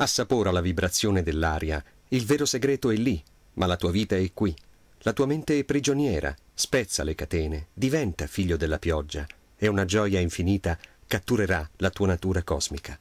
Assapora la vibrazione dell'aria. Il vero segreto è lì, ma la tua vita è qui. La tua mente è prigioniera, spezza le catene, diventa figlio della pioggia e una gioia infinita catturerà la tua natura cosmica.